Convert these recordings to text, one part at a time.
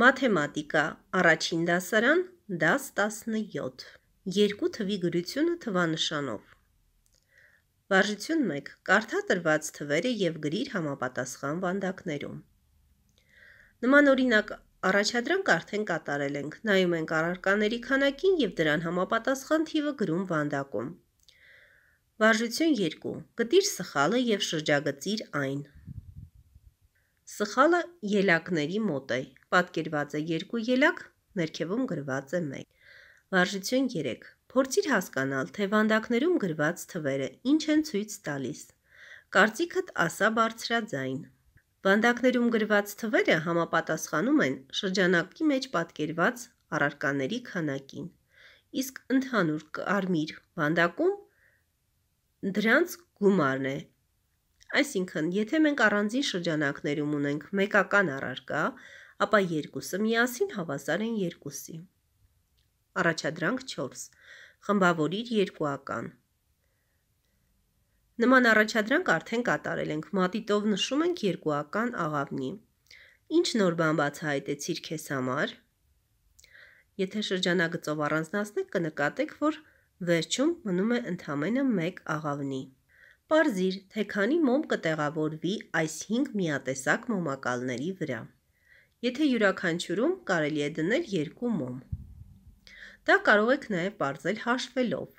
Մաթեմատիկա, առաջին դասարան, դաս 17։ Երկու թվի գրությունը թվանշանով։ Վարժություն 1. Կարդա տրված թվերը եւ գրիր համապատասխան վանդակներում։ Նման օրինակ առաջադրանք արդեն կատարել ենք։ Նայում ենք առարկաների քանակին եւ դրան համապատասխան թիվը գրում վանդակում։ Վարժություն 2. Գտիր սխալը եւ շրջագծիր այն։ Սխալը ելակների մոտ է, պատկերված է երկու ելակ, ներքևում գրված է մեկ։ Վարժություն 3. Փորձիր հասկանալ, թե վանդակներում գրված թվերը ինչ են ցույց տալիս։ Կարծիքդ ասա բարձրաձայն։ Վանդակներում գրված թվերը համապատասխանում են շրջանակի մեջ պատկերված առարկաների քանակին։ Իսկ ընդհանուր կարմիր վանդակում դրանց գումարն է Այսինքն, եթե մենք առանձին շրջանակներում ունենք մեկական առարկա, ապա երկուսը միասին հավասար են երկուսի։ Առաջադրանք 4. Խմբավորիր երկուական։ Նման առաջադրանք արդեն կատարել ենք, մատիտով նշում ենք երկուական աղավնի։ Ինչ նոր բան բացահայտեցիր քեզ համար։ Եթե շրջանագծով առանձնացնեք, կնկատեք, որ վերջում մնում է ընդամենը մեկ աղավնի։ Պարզիր, թե քանի մոմ կտեղավորվի այս 5 միատեսակ մոմակալների վրա։ Եթե յուրաքանչյուրում կարելի է դնել 2 մոմ։ Դա կարող եք նաև պարզել հաշվելով։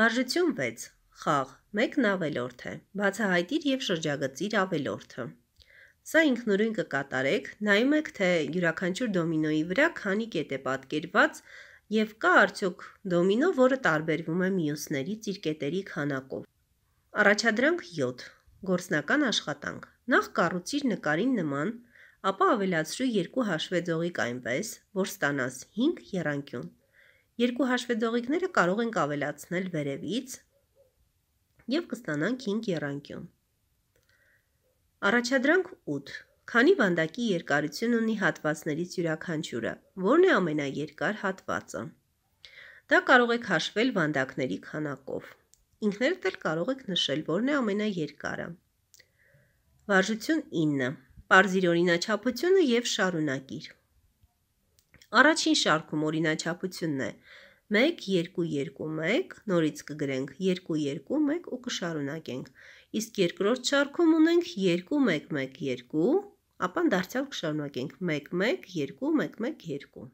Վարժություն 6. Խաղ 1-ն ավելորդ է։ Բացահայտիր եւ շրջագծիր ավելորդը։ Սա ինքնուրույն կկատարեք, նայում եք, թե յուրաքանչյուր դոմինոյի վրա քանի կետ է պատկերված, Եվ կա արդյոք դոմինո, որը տարբերվում է մյուսներից իր կետերի քանակով։ Առաջադրանք 7. Գործնական աշխատանք։ Նախ կառուցիր նկարին նման, ապա ավելացրու երկու հաշվեձողիկ այնպես, որ ստանաս 5 եռանկյուն։ Երկու հաշվեձողիկները կարող ենք ավելացնել վերևից եւ կստանանք 5 եռանկյուն։ Առաջադրանք 8 քանի վանդակի երկարություն ունի հատվածներից յուրաքանչյուրը, որն է ամենաերկար հատվածը։ Դա կարող եք հաշվել վանդակների քանակով։ Ինքներդ էլ կարող եք նշել, որն է ամենաերկարը։ Վարժություն 9. Պարզիր օրինաչափությունը եւ շարունակիր։ Առաջին շարքում օրինաչափությունն է, 1, 2, 2, 1, նորից կգրենք 2, 2, 1 ու կշարունակենք։ Իսկ երկրորդ շարքում ունենք 2, 1, 1, 2, ապա դարձյալ կշարունակենք 1, 1, 2, 1, 1, 2։